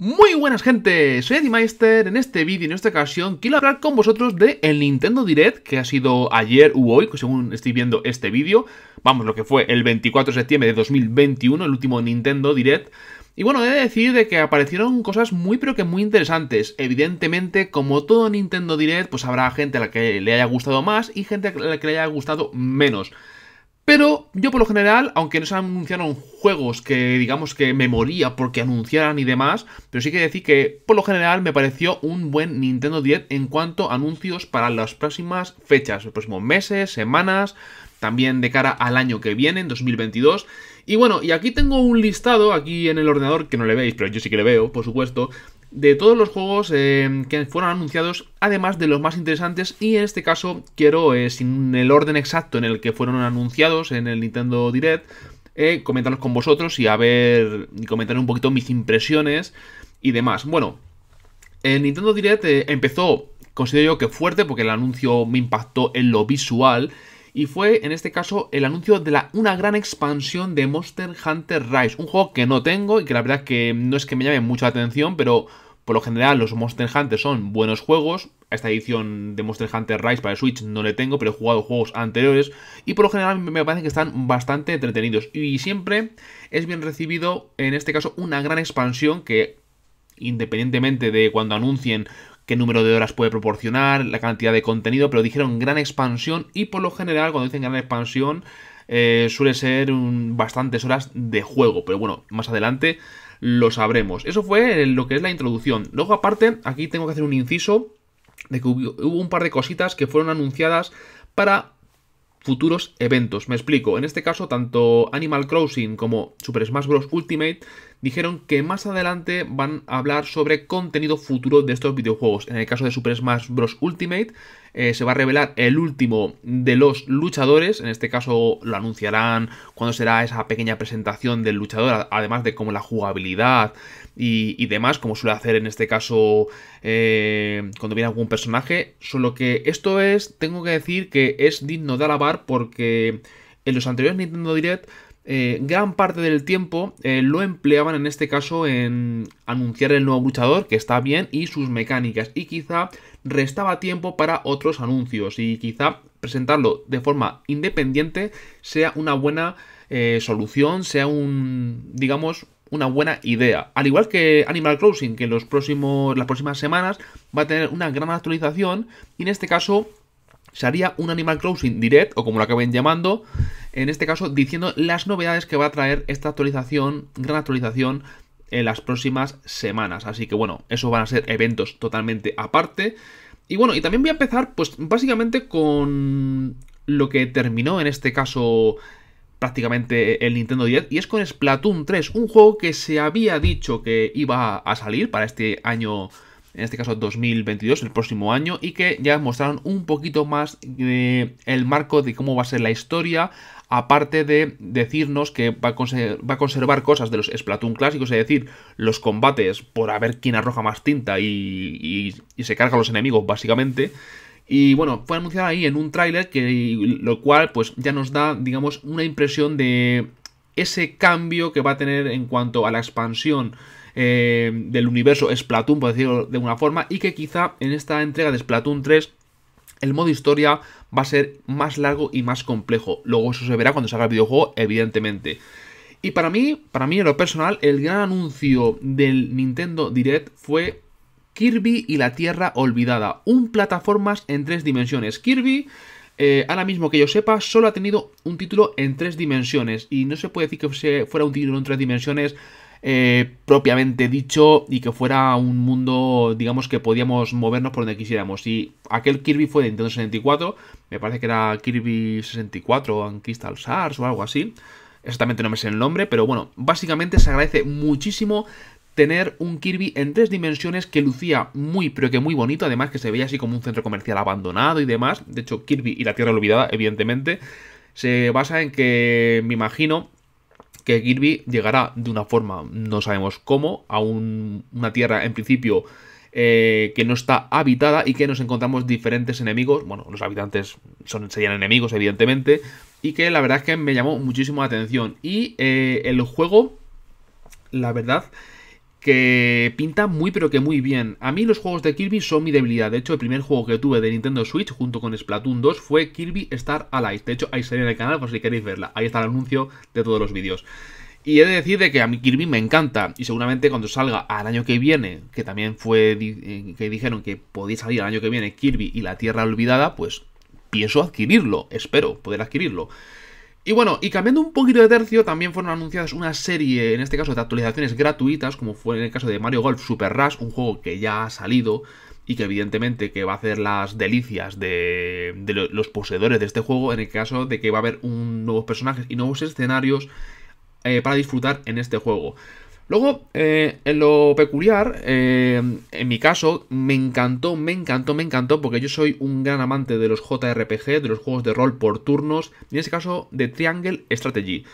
Muy buenas gente, soy Meister, en este vídeo, en esta ocasión, quiero hablar con vosotros de el Nintendo Direct, que ha sido ayer u hoy, pues según estoy viendo este vídeo, vamos, lo que fue el 24 de septiembre de 2021, el último Nintendo Direct, y bueno, he de decir de que aparecieron cosas muy pero que muy interesantes. Evidentemente, como todo Nintendo Direct, pues habrá gente a la que le haya gustado más y gente a la que le haya gustado menos. Pero yo por lo general, aunque no se anunciaron juegos que digamos que me moría porque anunciaran y demás, pero sí que decir que por lo general me pareció un buen Nintendo 10 en cuanto a anuncios para las próximas fechas, los próximos meses, semanas, también de cara al año que viene, en 2022. Y bueno, y aquí tengo un listado, aquí en el ordenador, que no le veis, pero yo sí que le veo, por supuesto, de todos los juegos eh, que fueron anunciados, además de los más interesantes, y en este caso quiero, eh, sin el orden exacto en el que fueron anunciados en el Nintendo Direct, eh, comentarlos con vosotros y a ver, comentar un poquito mis impresiones y demás. Bueno, el Nintendo Direct empezó, considero yo que fuerte, porque el anuncio me impactó en lo visual, y fue en este caso el anuncio de la, una gran expansión de Monster Hunter Rise, un juego que no tengo y que la verdad que no es que me llame mucha atención, pero por lo general los Monster Hunter son buenos juegos, a esta edición de Monster Hunter Rise para el Switch no le tengo, pero he jugado juegos anteriores y por lo general me parece que están bastante entretenidos y siempre es bien recibido en este caso una gran expansión que independientemente de cuando anuncien qué número de horas puede proporcionar, la cantidad de contenido, pero dijeron gran expansión y por lo general cuando dicen gran expansión eh, suele ser bastantes horas de juego, pero bueno, más adelante lo sabremos. Eso fue lo que es la introducción. Luego aparte, aquí tengo que hacer un inciso de que hubo un par de cositas que fueron anunciadas para futuros eventos. Me explico, en este caso tanto Animal Crossing como Super Smash Bros. Ultimate dijeron que más adelante van a hablar sobre contenido futuro de estos videojuegos. En el caso de Super Smash Bros. Ultimate, eh, se va a revelar el último de los luchadores. En este caso lo anunciarán cuando será esa pequeña presentación del luchador, además de cómo la jugabilidad y, demás, como suele hacer en este caso eh, cuando viene algún personaje. Solo que esto es, tengo que decir que es digno de alabar porque en los anteriores Nintendo Direct eh, gran parte del tiempo eh, lo empleaban en este caso en anunciar el nuevo luchador, que está bien, y sus mecánicas. Y quizá restaba tiempo para otros anuncios. Y quizá presentarlo de forma independiente sea una buena eh, solución, sea un, digamos, una buena idea. Al igual que Animal Crossing, que en los próximos, las próximas semanas va a tener una gran actualización y en este caso se haría un Animal Crossing Direct, o como lo acaben llamando, en este caso diciendo las novedades que va a traer esta actualización, gran actualización, en las próximas semanas. Así que bueno, eso van a ser eventos totalmente aparte. Y bueno, y también voy a empezar pues básicamente con lo que terminó en este caso prácticamente el Nintendo Direct y es con Splatoon 3, un juego que se había dicho que iba a salir para este año en este caso 2022, el próximo año, y que ya mostraron un poquito más eh, el marco de cómo va a ser la historia, aparte de decirnos que va a, conservar cosas de los Splatoon clásicos, es decir, los combates por a ver quién arroja más tinta y, se carga a los enemigos, básicamente. Y bueno, fue anunciado ahí en un tráiler, lo cual pues ya nos da, digamos, una impresión de ese cambio que va a tener en cuanto a la expansión eh, del universo Splatoon, por decirlo de una forma, y que quizá en esta entrega de Splatoon 3 el modo historia va a ser más largo y más complejo. Luego eso se verá cuando salga el videojuego, evidentemente. Y para mí, para mí en lo personal, el gran anuncio del Nintendo Direct fue Kirby y la Tierra Olvidada. Un plataformas en tres dimensiones. Kirby, eh, ahora mismo que yo sepa, solo ha tenido un título en tres dimensiones. Y no se puede decir que fuera un título en tres dimensiones eh, propiamente dicho y que fuera un mundo, digamos, que podíamos movernos por donde quisiéramos. Y aquel Kirby fue de Nintendo 64, me parece que era Kirby 64 o Crystal Sars o algo así. Exactamente no me sé el nombre, pero bueno, básicamente se agradece muchísimo tener un Kirby en tres dimensiones que lucía muy, pero que muy bonito, además que se veía así como un centro comercial abandonado y demás. De hecho, Kirby y la Tierra Olvidada, evidentemente, se basa en que, me imagino, que Kirby llegará de una forma, no sabemos cómo, a una tierra en principio eh, que no está habitada y que nos encontramos diferentes enemigos. Bueno, los habitantes son, serían enemigos, evidentemente. Y que la verdad es que me llamó muchísimo la atención. Y eh, el juego, la verdad, que pinta muy pero que muy bien. A mí los juegos de Kirby son mi debilidad. De hecho, el primer juego que tuve de Nintendo Switch junto con Splatoon 2 fue Kirby Star Allies. De hecho, ahí serie en el canal por si queréis verla. Ahí está el anuncio de todos los vídeos. Y he de decir de que a mí Kirby me encanta. Y seguramente cuando salga al año que viene, que también fue eh, que dijeron que podéis salir al año que viene Kirby y la Tierra Olvidada, pues pienso adquirirlo. Espero poder adquirirlo. Y bueno, y cambiando un poquito de tercio, también fueron anunciadas una serie, en este caso de actualizaciones gratuitas, como fue en el caso de Mario Golf Super Rush, un juego que ya ha salido y que evidentemente que va a hacer las delicias de, los poseedores de este juego, en el caso de que va a haber un, nuevos personajes y nuevos escenarios eh, para disfrutar en este juego. Luego, eh, en lo peculiar, eh, en mi caso, me encantó, me encantó, me encantó, porque yo soy un gran amante de los JRPG, de los juegos de rol por turnos, y en este caso de Triangle Strategy.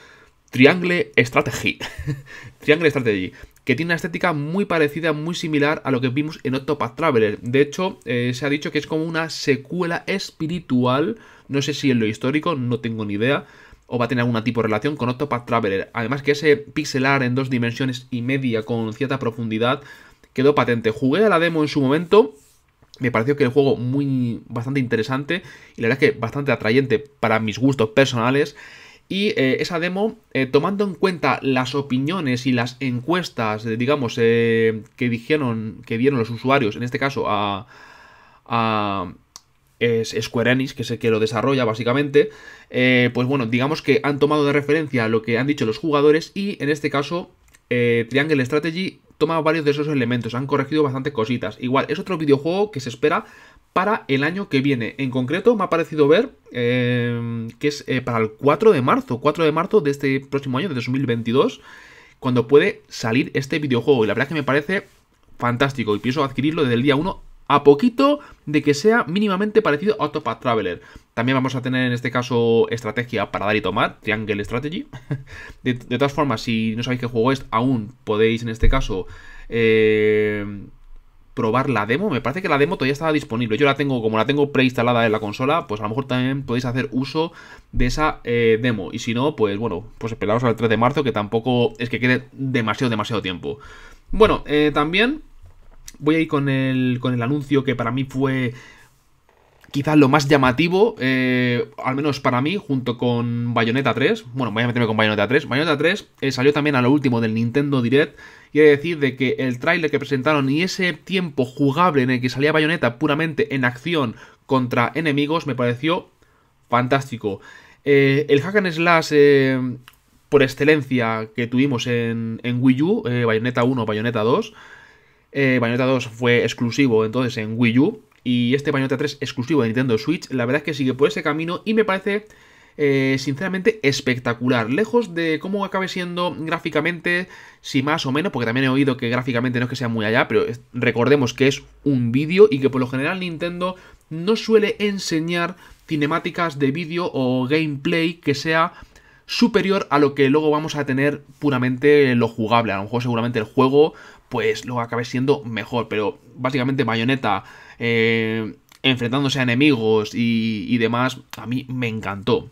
Triangle Strategy. Triangle Strategy. Que tiene una estética muy parecida, muy similar a lo que vimos en Octopath Traveler. De hecho, eh, se ha dicho que es como una secuela espiritual. No sé si en lo histórico, no tengo ni idea o va a tener alguna tipo de relación con Octopath Traveler. Además que ese pixelar en dos dimensiones y media con cierta profundidad quedó patente. Jugué a la demo en su momento, me pareció que el juego muy bastante interesante y la verdad es que bastante atrayente para mis gustos personales. Y eh, esa demo, eh, tomando en cuenta las opiniones y las encuestas, eh, digamos, que dijeron, que dieron los usuarios, en este caso a es Square Enix, que es el que lo desarrolla básicamente, eh, pues bueno, digamos que han tomado de referencia lo que han dicho los jugadores y en este caso eh, Triangle Strategy toma varios de esos elementos, han corregido bastantes cositas. Igual, es otro videojuego que se espera para el año que viene. En concreto, me ha parecido ver eh, que es para el 4 de marzo, 4 de marzo de este próximo año, de 2022, cuando puede salir este videojuego. Y la verdad que me parece fantástico y pienso adquirirlo desde el día 1 a poquito de que sea mínimamente parecido a Autopath Traveler. También vamos a tener en este caso estrategia para dar y tomar, Triangle Strategy. De, todas formas, si no sabéis qué juego es, aún podéis en este caso eh, probar la demo. Me parece que la demo todavía estaba disponible. Yo la tengo, como la tengo preinstalada en la consola, pues a lo mejor también podéis hacer uso de esa eh, demo. Y si no, pues bueno, pues esperaros al 3 de marzo, que tampoco es que quede demasiado, demasiado tiempo. Bueno, eh, también voy a ir con el, con el anuncio que para mí fue quizás lo más llamativo, eh, al menos para mí, junto con Bayonetta 3. Bueno, voy a meterme con Bayonetta 3. Bayonetta 3 eh, salió también a lo último del Nintendo Direct. Y decir de que el tráiler que presentaron y ese tiempo jugable en el que salía Bayonetta puramente en acción contra enemigos me pareció fantástico. Eh, el hack and slash por excelencia que tuvimos en, en Wii U, Bayonetta 1, Bayonetta 2 eh, Bayonetta 2 fue exclusivo entonces en Wii U y este Bayonetta 3 exclusivo de Nintendo Switch, la verdad es que sigue por ese camino y me parece eh, sinceramente espectacular. Lejos de cómo acabe siendo gráficamente, si más o menos, porque también he oído que gráficamente no es que sea muy allá, pero recordemos que es un vídeo y que por lo general Nintendo no suele enseñar cinemáticas de vídeo o gameplay que sea superior a lo que luego vamos a tener puramente lo jugable. A lo mejor seguramente el juego pues lo acabe siendo mejor. Pero básicamente Bayonetta eh, enfrentándose a enemigos y, demás, a mí me encantó.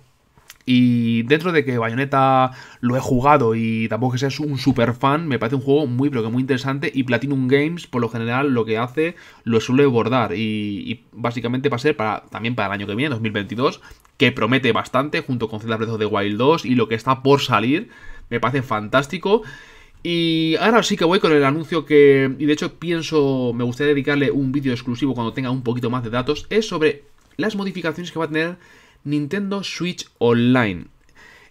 Y dentro de que Bayonetta lo he jugado y tampoco que seas un super fan, me parece un juego muy, pero que muy interesante. Y Platinum Games, por lo general, lo que hace lo suele bordar. Y, básicamente va a ser para, también para el año que viene, 2022, que promete bastante, junto con Zelda Breath of the Wild 2 y lo que está por salir. Me parece fantástico. Y ahora sí que voy con el anuncio que, y de hecho pienso, me gustaría dedicarle un vídeo exclusivo cuando tenga un poquito más de datos, es sobre las modificaciones que va a tener Nintendo Switch Online.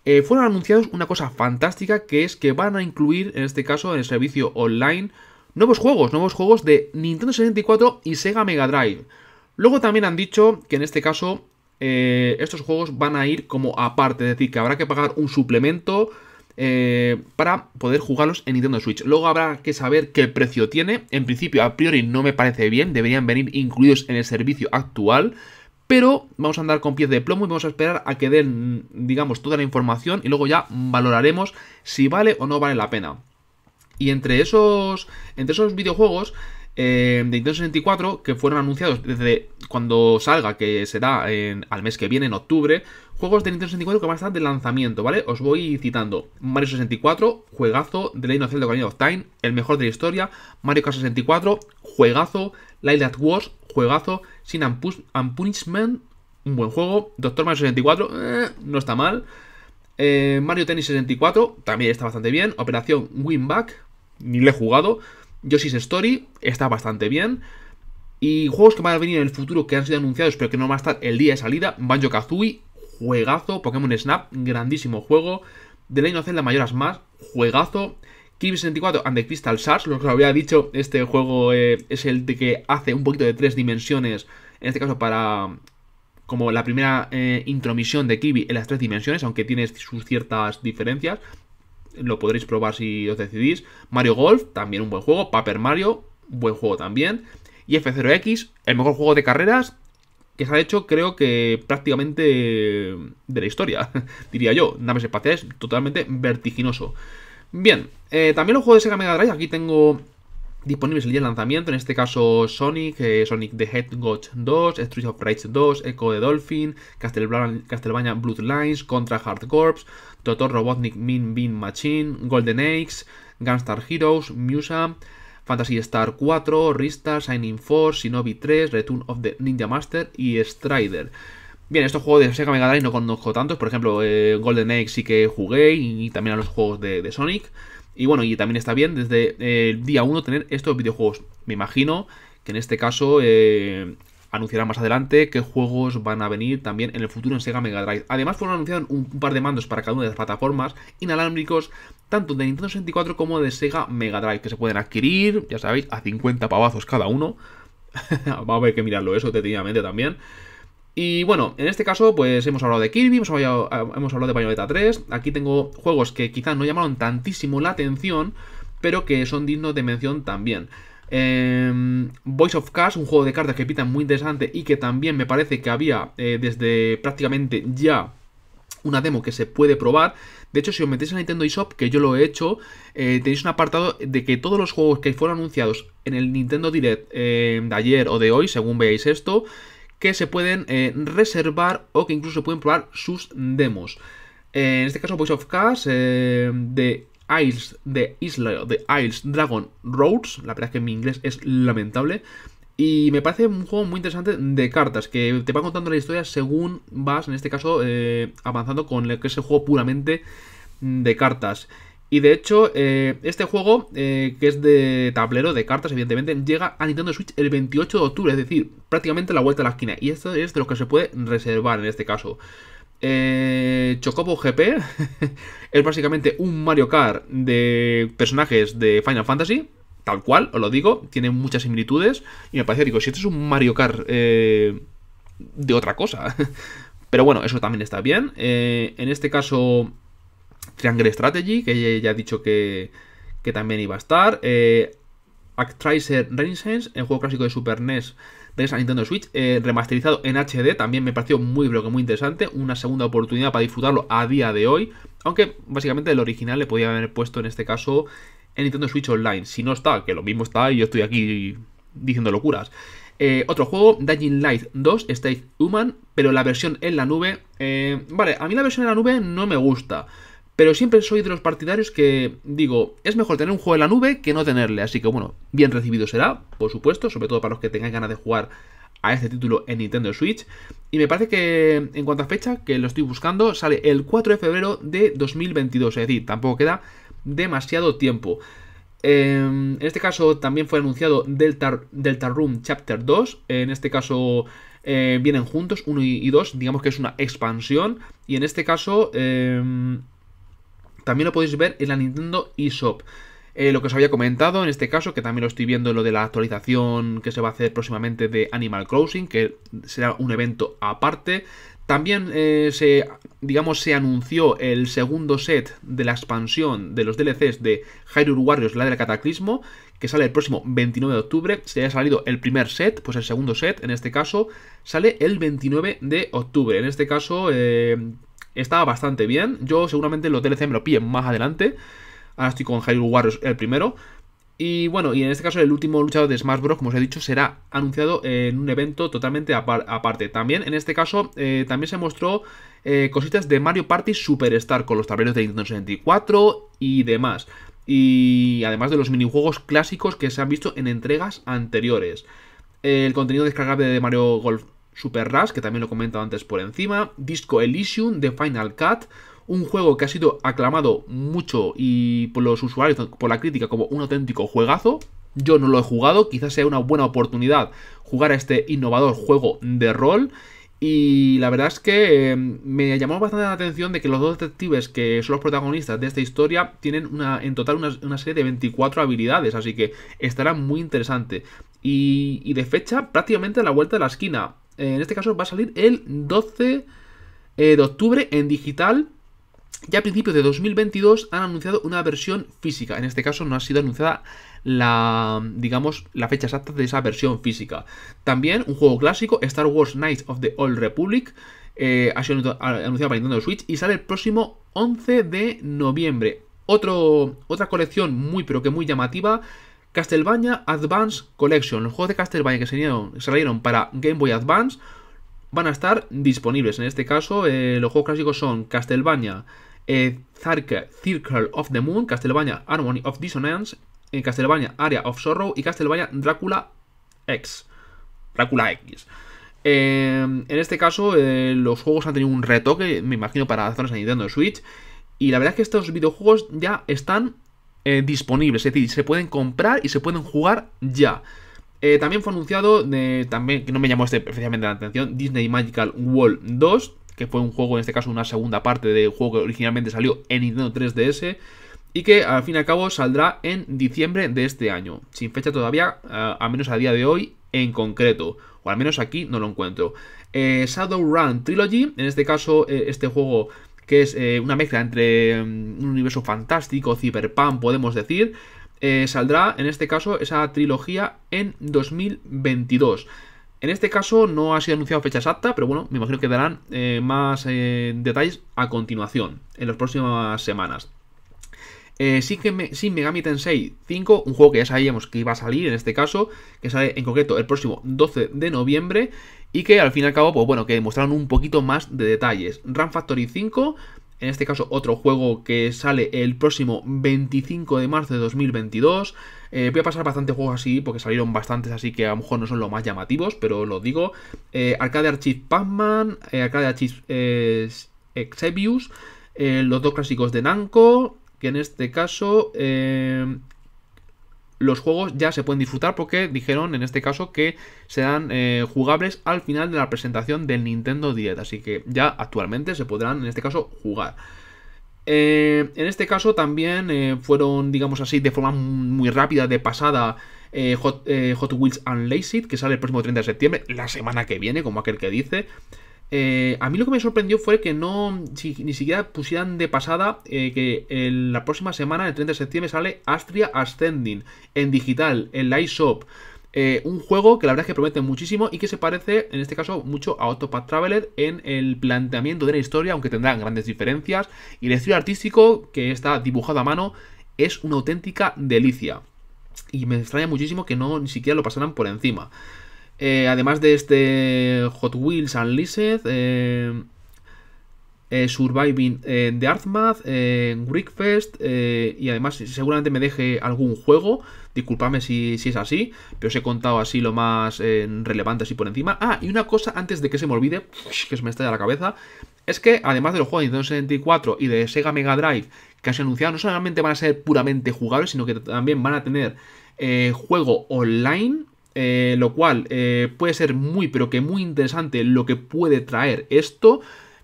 Eh, fueron anunciados una cosa fantástica que es que van a incluir, en este caso, en el servicio online, nuevos juegos, nuevos juegos de Nintendo 64 y Sega Mega Drive. Luego también han dicho que en este caso eh, estos juegos van a ir como aparte, es decir, que habrá que pagar un suplemento eh, para poder jugarlos en Nintendo Switch. Luego habrá que saber qué precio tiene. En principio, a priori no me parece bien, deberían venir incluidos en el servicio actual. Pero vamos a andar con pies de plomo y vamos a esperar a que den, digamos, toda la información y luego ya valoraremos si vale o no vale la pena. Y entre esos, entre esos videojuegos eh, de Nintendo 64 que fueron anunciados desde cuando salga, que será al mes que viene, en octubre, Juegos de Nintendo 64 que van a estar de lanzamiento, ¿vale? Os voy citando. Mario 64, juegazo. The Legend of Zelda Ocarina of Time, el mejor de la historia. Mario Kart 64, juegazo. Light at Wars, juegazo. Sin Unpunishment, un buen juego. Doctor Mario 64, eh, no está mal. Eh, Mario Tennis 64, también está bastante bien. Operación Winback, ni le he jugado. Yoshi's Story, está bastante bien. Y juegos que van a venir en el futuro que han sido anunciados pero que no van a estar el día de salida. Banjo Kazooie, juegazo. Pokémon Snap, grandísimo juego. The Legend of Zelda Mayoras Más, juegazo. Kirby 64 and the Crystal Shards, lo que os había dicho, este juego eh, es el de que hace un poquito de tres dimensiones, en este caso para como la primera eh, intromisión de Kirby en las tres dimensiones, aunque tiene sus ciertas diferencias, lo podréis probar si os decidís. Mario Golf, también un buen juego. Paper Mario, buen juego también. Y F0X, el mejor juego de carreras que se ha hecho, creo que prácticamente de la historia, diría yo. Naves espaciales totalmente vertiginoso. Bien, eh, también los juegos de Sega Mega Drive, aquí tengo disponibles el día de lanzamiento, en este caso Sonic, eh, Sonic the Hedgehog 2, Street of Rage 2, Echo de Dolphin, Castlevania, Bloodlines, Contra Hard Corps, Totor Robotnik Min Bean Machine, Golden Eggs, Gunstar Heroes, Musa, Fantasy Star 4, Ristar, Shining Force, Shinobi 3, Return of the Ninja Master y Strider. Bien, estos juegos de Sega Mega Drive no conozco tantos, por ejemplo, eh, Golden Egg sí que jugué y, también a los juegos de, Sonic. Y bueno, y también está bien desde el día 1 tener estos videojuegos. Me imagino que en este caso eh, anunciarán más adelante qué juegos van a venir también en el futuro en Sega Mega Drive. Además fueron anunciados un, par de mandos para cada una de las plataformas inalámbricos, tanto de Nintendo 64 como de Sega Mega Drive, que se pueden adquirir, ya sabéis, a 50 pavazos cada uno. Va a haber que mirarlo eso, detenidamente también. Y bueno, en este caso, pues hemos hablado de Kirby, hemos ah, hablado, de Bayonetta 3. Aquí tengo juegos que quizás no llamaron tantísimo la atención, pero que son dignos de mención también. Em, Voice of Cash, un juego de cartas que pita muy interesante y que también me parece que había eh, desde prácticamente ya una demo que se puede probar. De hecho, si os metéis en Nintendo eShop, que yo lo he hecho, eh, tenéis un apartado de que todos los juegos que fueron anunciados en el Nintendo Direct em, de ayer o de hoy, según veáis esto, que se pueden eh, reservar o que incluso se pueden probar sus demos. en este caso, Voice of Cash de Isles de Isla de Isles Dragon Roads. La verdad es que mi inglés es lamentable. Y me parece un juego muy interesante de cartas, que te va contando la historia según vas, en este caso, eh, avanzando con el que es juego puramente de cartas. Y de hecho, eh, este juego, eh, que es de tablero, de cartas, evidentemente, llega a Nintendo Switch el 28 de octubre, es decir, prácticamente la vuelta a la esquina. Y esto es de lo que se puede reservar en este caso. Eh, Chocobo GP es básicamente un Mario Kart de personajes de Final Fantasy, tal cual, os lo digo, tiene muchas similitudes y me parece, digo, si este es un Mario Kart eh, de otra cosa. Pero bueno, eso también está bien. Eh, en este caso, Triangle Strategy, que ya he dicho que, que también iba a estar. Actraiser Renaissance, el juego clásico de Super NES de a Nintendo Switch, eh, remasterizado en HD, también me pareció muy, que muy interesante, una segunda oportunidad para disfrutarlo a día de hoy, aunque básicamente el original le podía haber puesto en este caso en Nintendo Switch Online, si no está, que lo mismo está y yo estoy aquí diciendo locuras. Eh, otro juego, Dying Light 2, State Human, pero la versión en la nube. Eh, vale, a mí la versión en la nube no me gusta. Pero siempre soy de los partidarios que digo, es mejor tener un juego en la nube que no tenerle. Así que bueno, bien recibido será, por supuesto, sobre todo para los que tengan ganas de jugar a este título en Nintendo Switch. Y me parece que, en cuanto a fecha, que lo estoy buscando, sale el 4 de febrero de 2022. Es decir, tampoco queda demasiado tiempo. Em, en este caso también fue anunciado Delta, Delta Room Chapter 2. En este caso eh, vienen juntos 1 y 2. Digamos que es una expansión. Y en este caso... Em, también lo podéis ver en la Nintendo eShop. Eh, lo que os había comentado en este caso, que también lo estoy viendo lo de la actualización que se va a hacer próximamente de Animal Crossing, que será un evento aparte. También eh, se, digamos, se anunció el segundo set de la expansión de los DLCs de Hyrule Warriors, la del Cataclismo, que sale el próximo 29 de octubre. Se ha salido el primer set, pues el segundo set, en este caso, sale el 29 de octubre. En este caso, eh, estaba bastante bien. Yo seguramente los DLC me lo pillen más adelante. Ahora estoy con Hyrule Warriors el primero. Y bueno, y en este caso el último luchador de Smash Bros, como os he dicho, será anunciado en un evento totalmente aparte. También, en este caso, eh, también se mostró eh, cositas de Mario Party Superstar con los tableros de Nintendo 64 y demás. Y además de los minijuegos clásicos que se han visto en entregas anteriores. El contenido descargable de Mario Golf Super Rush, que también lo he comentado antes por encima, Disco Elysium de Final Cut, un juego que ha sido aclamado mucho y por los usuarios, por la crítica, como un auténtico juegazo. Yo no lo he jugado, quizás sea una buena oportunidad jugar a este innovador juego de rol. Y la verdad es que em, me llamó bastante la atención de que los dos detectives que son los protagonistas de esta historia tienen una, en total una, serie de 24 habilidades, así que estará muy interesante. y de fecha prácticamente a la vuelta de la esquina en este caso va a salir el 12 eh, de octubre en digital. Ya a principios de 2022 han anunciado una versión física. En este caso no ha sido anunciada la, digamos, la fecha exacta de esa versión física. También un juego clásico, Star Wars Knights of the Old Republic, eh, ha sido anunciado para Nintendo Switch y sale el próximo 11 de noviembre. otra colección muy pero que muy llamativa Castelvania Advance Collection. Los juegos de Castelvania que salieron, salieron para Game Boy Advance van a estar disponibles. En este caso, eh, los juegos clásicos son Castelvania eh, Circle of the Moon, Castelvania Harmony of Dissonance, Castelvania eh, Castlevania Area of Sorrow y Castlevania Drácula X. Drácula X. en este caso, los juegos han tenido un retoque, me imagino, para zonas de Nintendo Switch. Y la verdad es que estos videojuegos ya están eh, disponibles, es decir, se pueden comprar y se pueden jugar ya. Eh, también fue anunciado, eh, también, que no me llamó este especialmente la atención, Disney Magical World 2, que fue un juego, en este caso una segunda parte del juego que originalmente salió en Nintendo 3DS, y que al fin y al cabo saldrá en diciembre de este año, sin fecha todavía, al menos a día de hoy en concreto, o al menos aquí no lo encuentro. Shadowrun Trilogy, en este caso este juego que es eh, una mezcla entre mm, un universo fantástico, cyberpunk, podemos decir, eh, saldrá en este caso esa trilogía en 2022. En este caso no ha sido anunciada fecha exacta, pero bueno, me imagino que darán eh, más detalles a continuación, en las próximas semanas. Eh, sí que sí, Megami Tensei 5, un juego que ya sabíamos que iba a salir en este caso, que sale en concreto el próximo 12 de noviembre y que al fin y al cabo, pues bueno, que mostraron un poquito más de detalles. Run Factory 5, en este caso otro juego que sale el próximo 25 de marzo de 2022. Eh, voy a pasar bastante juegos así, porque salieron bastantes así que a lo mejor no son los más llamativos, pero lo digo. Eh, Arcade Archive Pac-Man, eh, Arcade Archive Exebius, los dos clásicos de Namco, que en este caso los juegos ya se pueden disfrutar porque dijeron en este caso que serán eh, jugables al final de la presentación del Nintendo 10. Así que ya actualmente se podrán en este caso jugar. Eh, en este caso también eh, fueron, digamos así, de forma muy rápida, de pasada, Hot, Hot, Wheels Unleashed, que sale el próximo 30 de septiembre, la semana que viene, como aquel que dice. Eh, a mí lo que me sorprendió fue que no ni siquiera pusieran de pasada eh, que la próxima semana, el 30 de septiembre, sale Astria Ascending en digital, en la Shop eh, un juego que la verdad es que promete muchísimo y que se parece, en este caso, mucho a Path Traveler en el planteamiento de la historia, aunque tendrán grandes diferencias. Y el estilo artístico, que está dibujado a mano, es una auténtica delicia. Y me extraña muchísimo que no ni siquiera lo pasaran por encima. Eh, además de este Hot Wheels Unleashed, eh, eh, Surviving the Arthmath, eh, y además seguramente me deje algún juego, disculpadme si, es así, pero os he contado así lo más relevante así por encima. Ah, y una cosa antes de que se me olvide, que se me está estalla la cabeza, es que además de los juegos de Nintendo 64 y de Sega Mega Drive que se han anunciado, no solamente van a ser puramente jugables, sino que también van a tener juego online eh, lo cual eh, puede ser muy, pero que muy interesante lo que puede traer esto.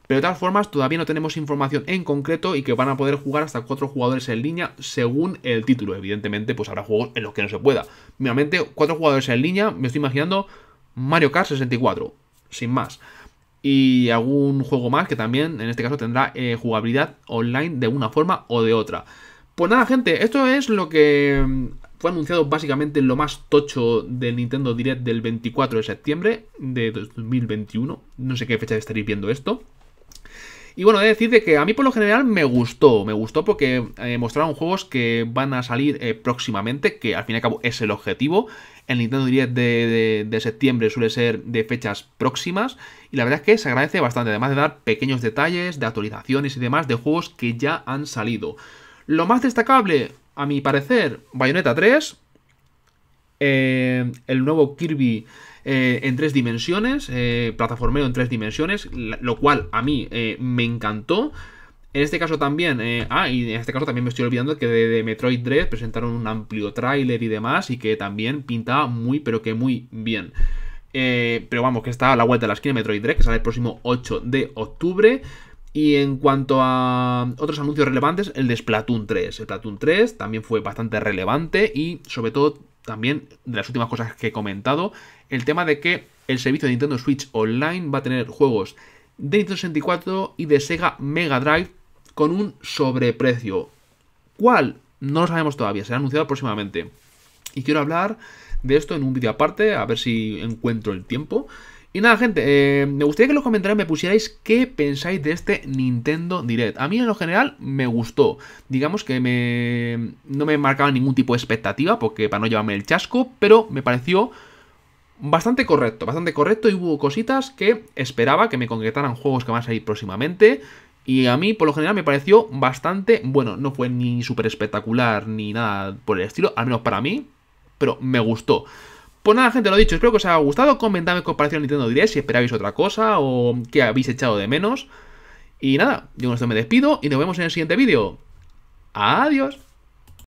Pero de todas formas, todavía no tenemos información en concreto y que van a poder jugar hasta cuatro jugadores en línea según el título. Evidentemente, pues habrá juegos en los que no se pueda. Normalmente cuatro jugadores en línea, me estoy imaginando Mario Kart 64, sin más. Y algún juego más que también, en este caso, tendrá eh, jugabilidad online de una forma o de otra. Pues nada, gente, esto es lo que fue anunciado básicamente lo más tocho del Nintendo Direct del 24 de septiembre de 2021. No sé qué fecha estaréis viendo esto. Y bueno, he de decir que a mí por lo general me gustó, me gustó porque eh, mostraron juegos que van a salir eh, próximamente, que al fin y al cabo es el objetivo. El Nintendo Direct de, septiembre suele ser de fechas próximas y la verdad es que se agradece bastante, además de dar pequeños detalles de actualizaciones y demás de juegos que ya han salido. Lo más destacable, a mi parecer, Bayonetta 3, eh, el nuevo Kirby eh, en tres dimensiones, eh, plataformero en tres dimensiones, lo cual a mí me encantó. En este caso también, ah, y en este caso también me estoy olvidando que de, Metroid Dread presentaron un amplio tráiler y demás, y que también pintaba muy, pero que muy bien. pero vamos, que está a la vuelta de la esquina Metroid Dread, que sale el próximo 8 de octubre. Y en cuanto a otros anuncios relevantes, el de Splatoon 3. Splatoon 3 también fue bastante relevante y sobre todo también de las últimas cosas que he comentado, el tema de que el servicio de Nintendo Switch Online va a tener juegos de Nintendo 64 y de Sega Mega Drive con un sobreprecio. ¿Cuál? No lo sabemos todavía, será anunciado próximamente. Y quiero hablar de esto en un vídeo aparte, a ver si encuentro el tiempo. Y nada, gente, eh, me gustaría que en los comentarios me pusierais qué pensáis de este Nintendo Direct. A mí en lo general me gustó. Digamos que me, no me marcaba ningún tipo de expectativa, porque para no llevarme el chasco, pero me pareció bastante correcto, bastante correcto y hubo cositas que esperaba que me concretaran juegos que van a salir próximamente. Y a mí, por lo general, me pareció bastante bueno. No fue ni súper espectacular ni nada por el estilo, al menos para mí, pero me gustó. Pues nada, gente, lo dicho, espero que os haya gustado. Comentadme en comparación a Nintendo Direct si esperáis otra cosa o qué habéis echado de menos. Y nada, yo con esto me despido y nos vemos en el siguiente vídeo. Adiós.